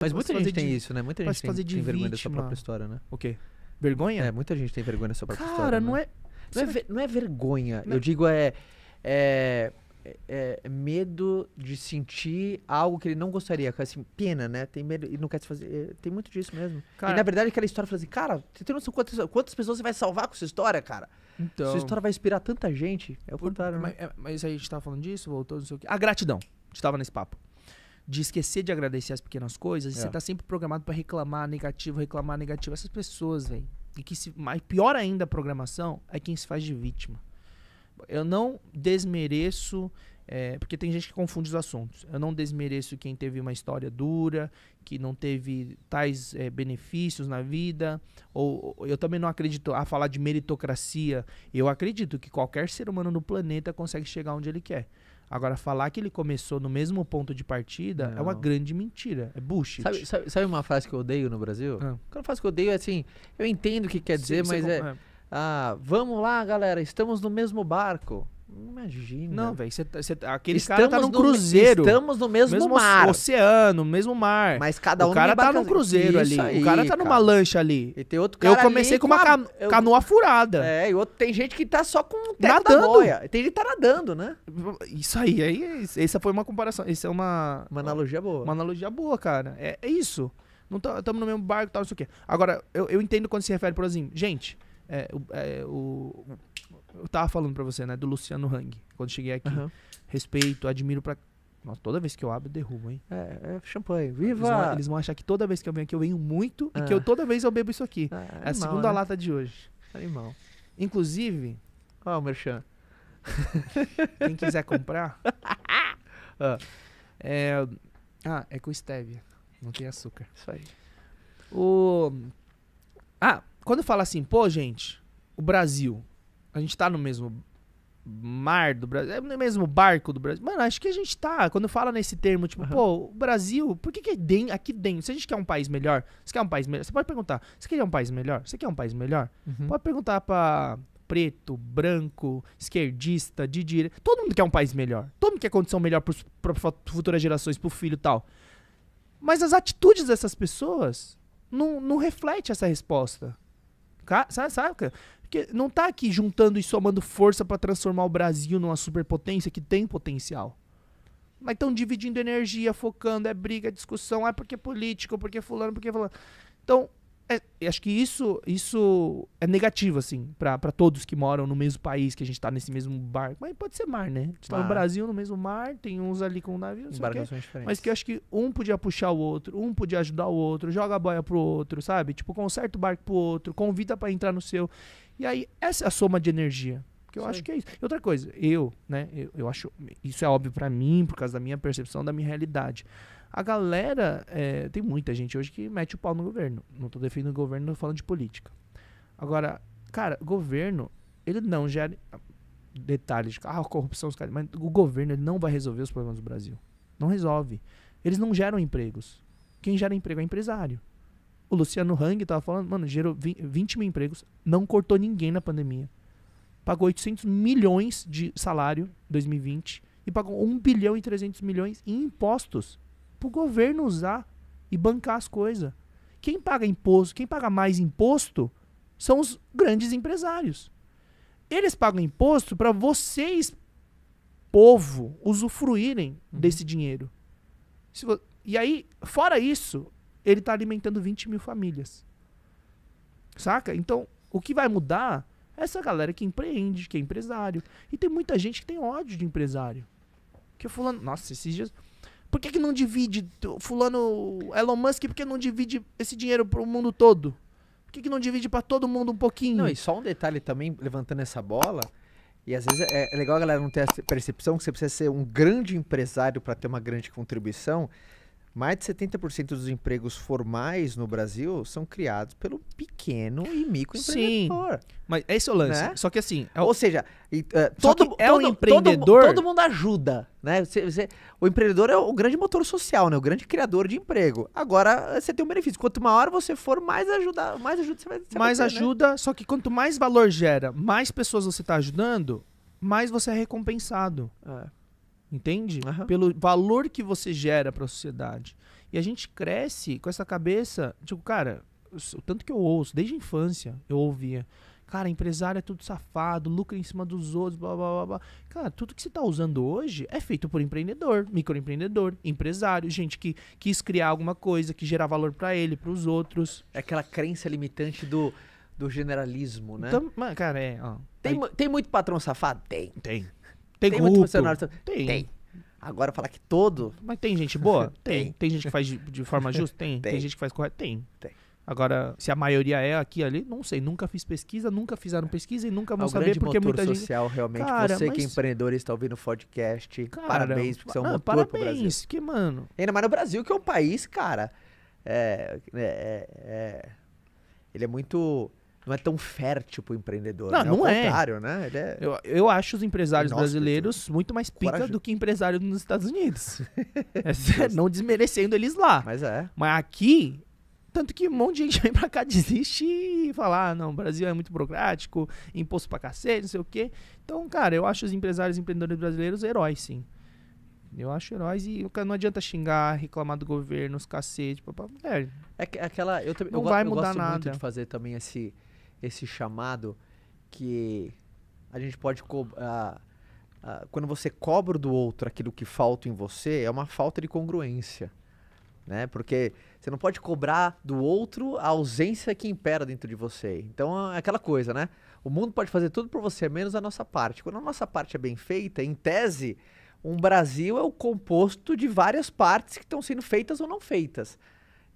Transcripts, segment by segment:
Mas muita gente tem de, isso, né? Muita gente tem, fazer tem vergonha da sua própria história, né? O quê? Vergonha? É, muita gente tem vergonha da sua própria Cara, história. Cara, não, né? é, não, é, não é vergonha. Não. Eu digo é, é, é, é, medo de sentir algo que ele não gostaria. É, assim, pena, né? Tem medo e não quer se fazer. Eh, tem muito disso mesmo. Cara, e na verdade aquela história fala assim, cara, você tem noção quantas, quantas pessoas você vai salvar com essa história, cara? Então, Sua história vai inspirar tanta gente. É o contrário, né? Mas, é, mas a gente tava falando disso, voltou, não sei o quê. A gratidão. A gente tava nesse papo de esquecer de agradecer as pequenas coisas, é. você tá sempre programado para reclamar negativo, reclamar negativo. Essas pessoas, velho. E que se, mas pior ainda a programação é quem se faz de vítima. Eu não desmereço, é, porque tem gente que confunde os assuntos. Eu não desmereço quem teve uma história dura, que não teve tais é, benefícios na vida. Ou, ou, eu também não acredito a falar de meritocracia. Eu acredito que qualquer ser humano no planeta consegue chegar onde ele quer. Agora, falar que ele começou no mesmo ponto de partida não. é uma grande mentira. É bullshit. Sabe, sabe, sabe, uma frase que eu odeio no Brasil? Uma ah. Quando eu frase que eu odeio é assim, eu entendo o que quer dizer, Sim, mas é, é. Ah, vamos lá, galera, estamos no mesmo barco. Imagina. Não, velho, tá, tá, aquele estamos cara tá num cruzeiro. estamos no mesmo, mesmo mar. oceano, mesmo mar. Mas cada um O cara tá num cruzeiro ali. Aí, o cara tá numa lancha ali. E tem outro cara Eu comecei com uma eu, canoa furada. É, e outro tem gente que tá só com o teto nadando. da boia. Tem gente que tá nadando, né? Isso aí, aí essa foi uma comparação, isso é uma uma analogia boa. Uma analogia boa, cara. É, é isso. Não estamos no mesmo barco, tal, não sei o quê. Agora, eu, eu entendo quando se refere por assim, gente, é, é, o, eu tava falando para você, né, do Luciano Hang, quando cheguei aqui. Uhum. Respeito, admiro pra. Nossa, toda vez que eu abro, derrubo, hein? É, é champanhe. Viva! Eles vão, eles vão, achar que toda vez que eu venho aqui, eu venho muito e que ah. eu toda vez eu bebo isso aqui. Ah, é a segunda né? lata de hoje. Animal. Inclusive. Ó, oh, o Merchan. quem quiser comprar. ah. É, ah, é com stevia. Não tem açúcar. Isso aí. O. Ah, quando fala assim, pô, gente, o Brasil, a gente tá no mesmo mar do Brasil, é no mesmo barco do Brasil. Mano, acho que a gente tá, quando fala nesse termo, tipo, uhum. pô, o Brasil, por que, que é den aqui dentro? Se a gente quer um país melhor, você quer um país melhor? Você pode perguntar, você quer um país melhor? Você quer um país melhor? Uhum. Pode perguntar pra preto, branco, esquerdista, de direita. Todo mundo quer um país melhor. Todo mundo quer condição melhor para futuras gerações, pro filho e tal. Mas as atitudes dessas pessoas não, não refletem essa resposta. Sabe, sabe? Porque não tá aqui juntando e somando força para transformar o Brasil numa superpotência que tem potencial. Mas estão dividindo energia, focando, é briga, é discussão, é porque é político, porque é fulano, porque é fulano. Então, é, acho que isso, isso é negativo, assim, para todos que moram no mesmo país, que a gente tá nesse mesmo barco. Mas pode ser mar, né? A gente tá no ah. Brasil, no mesmo mar, tem uns ali com um navio, diferentes. Mas que eu acho que um podia puxar o outro, um podia ajudar o outro, joga a boia pro outro, sabe? Tipo, conserta o barco pro outro, convida para entrar no seu. E aí, essa é a soma de energia. Que eu Sei. acho que é isso. E outra coisa, eu, né, eu, eu acho, isso é óbvio para mim, por causa da minha percepção, da minha realidade. A galera, é, tem muita gente hoje que mete o pau no governo. Não tô defendendo o governo, tô falando de política. Agora, cara, governo, ele não gera ah, detalhes de ah, corrupção, os caras, mas o governo ele não vai resolver os problemas do Brasil. Não resolve. Eles não geram empregos. Quem gera emprego é empresário. O Luciano Hang tava falando, mano, gerou 20 mil empregos, não cortou ninguém na pandemia. Pagou 800 milhões de salário em 2020 e pagou 1 bilhão e 300 milhões em impostos pro governo usar e bancar as coisas. Quem paga imposto, quem paga mais imposto são os grandes empresários. Eles pagam imposto para vocês, povo, usufruírem uhum. desse dinheiro. Vo... E aí, fora isso, ele está alimentando 20 mil famílias. Saca? Então, o que vai mudar é essa galera que empreende, que é empresário. E tem muita gente que tem ódio de empresário. Que eu é falando, nossa, esses dias. Por que, que não divide? Fulano Elon Musk, por que não divide esse dinheiro para o mundo todo? Por que, que não divide para todo mundo um pouquinho? Não, e só um detalhe também, levantando essa bola. E às vezes é, é legal a galera não ter a percepção que você precisa ser um grande empresário para ter uma grande contribuição mais de 70% dos empregos formais no Brasil são criados pelo pequeno e microempreendedor. Sim, mas é esse isso o lance. Né? Só que assim... É o... Ou seja, e, uh, todo, é todo, um empreendedor... Todo, todo, mundo ajuda, né? Você, você, o empreendedor é o grande motor social, né? O grande criador de emprego. Agora, eh, você tem um benefício. Quanto maior você for, mais ajuda, mais ajuda você vai você Mais vai ter, né? ajuda, né? só que quanto mais valor gera, mais pessoas você está ajudando, mais você é recompensado. É entende? Uhum. Pelo valor que você gera para a sociedade. E a gente cresce com essa cabeça, tipo, cara, o tanto que eu ouço, desde a infância eu ouvia, cara, empresário é tudo safado, lucra em cima dos outros, blá blá blá blá. Cara, tudo que você está usando hoje é feito por empreendedor, microempreendedor, empresário, gente que quis criar alguma coisa, que gerar valor para ele, para os outros. É aquela crença limitante do do generalismo, né? Então, cara, é. Ó, tem, aí... tem muito patrão safado? Tem. Tem. Tem, tem muito funcionário. Tem. tem. Agora falar que todo. Mas tem gente boa? tem. tem. Tem gente que faz de, de forma justa? Tem. tem. tem. gente que faz correto? Tem. Tem. Agora, se a maioria é aqui ali, não sei. Nunca fiz pesquisa, nunca fizeram pesquisa e nunca vão é saber porque muita gente. social realmente. Cara, você mas... que é empreendedor e está ouvindo o podcast, cara, parabéns, porque você é um ah, motor parabéns, pro Brasil. que mano. Ainda mais no Brasil, que é um país, cara. É, é, é, ele é muito não é tão fértil pro empreendedor. Não, né? não é. contrário, né? Ele é... Eu, eu acho os empresários Nossa, brasileiros muito mais pica Coragem. do que empresário nos Estados Unidos. é, não desmerecendo eles lá. Mas é. Mas aqui, tanto que um monte de gente vem pra cá, desiste e fala: ah, não, o Brasil é muito burocrático, imposto pra cacete, não sei o quê. Então, cara, eu acho os empresários e empreendedores brasileiros heróis, sim. Eu acho heróis e não adianta xingar, reclamar do governo, os cacete. papapá. É, é aquela. Eu, não eu, vai mudar gosto nada. muito de fazer também esse esse chamado que a gente pode cobrar. Uh, quando você cobra do outro aquilo que falta em você, é uma falta de congruência. Né? Porque você não pode cobrar do outro a ausência que impera dentro de você. Então é aquela coisa, né? O mundo pode fazer tudo por você, menos a nossa parte. Quando a nossa parte é bem feita, em tese, um Brasil é o composto de várias partes que estão sendo feitas ou não feitas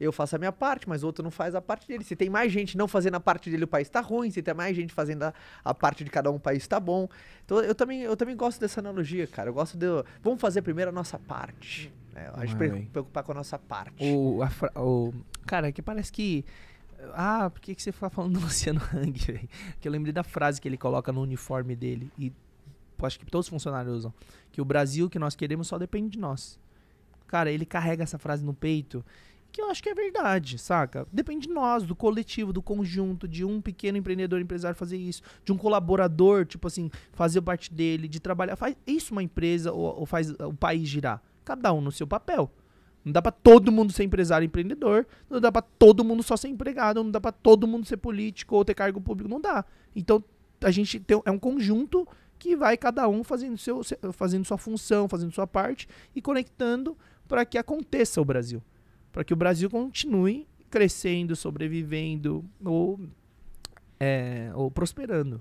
eu faço a minha parte, mas o outro não faz a parte dele. Se tem mais gente não fazendo a parte dele, o país está ruim. Se tem mais gente fazendo a, a parte de cada um, o país está bom. Então eu também, eu também gosto dessa analogia, cara. Eu gosto de. Vamos fazer primeiro a nossa parte. Né? A gente Mano, preocupar com a nossa parte. O, a, o, cara, é que parece que. Ah, por que, que você fica falando do Luciano Hang, Que eu lembrei da frase que ele coloca no uniforme dele. E acho que todos os funcionários usam. Que o Brasil que nós queremos só depende de nós. Cara, ele carrega essa frase no peito que eu acho que é verdade, saca? Depende de nós, do coletivo, do conjunto, de um pequeno empreendedor, empresário fazer isso, de um colaborador, tipo assim, fazer parte dele, de trabalhar. Faz isso uma empresa ou, ou faz o país girar. Cada um no seu papel. Não dá para todo mundo ser empresário e empreendedor, não dá para todo mundo só ser empregado, não dá para todo mundo ser político ou ter cargo público, não dá. Então a gente tem, é um conjunto que vai cada um fazendo, seu, fazendo sua função, fazendo sua parte e conectando para que aconteça o Brasil para que o Brasil continue crescendo, sobrevivendo ou, é, ou prosperando.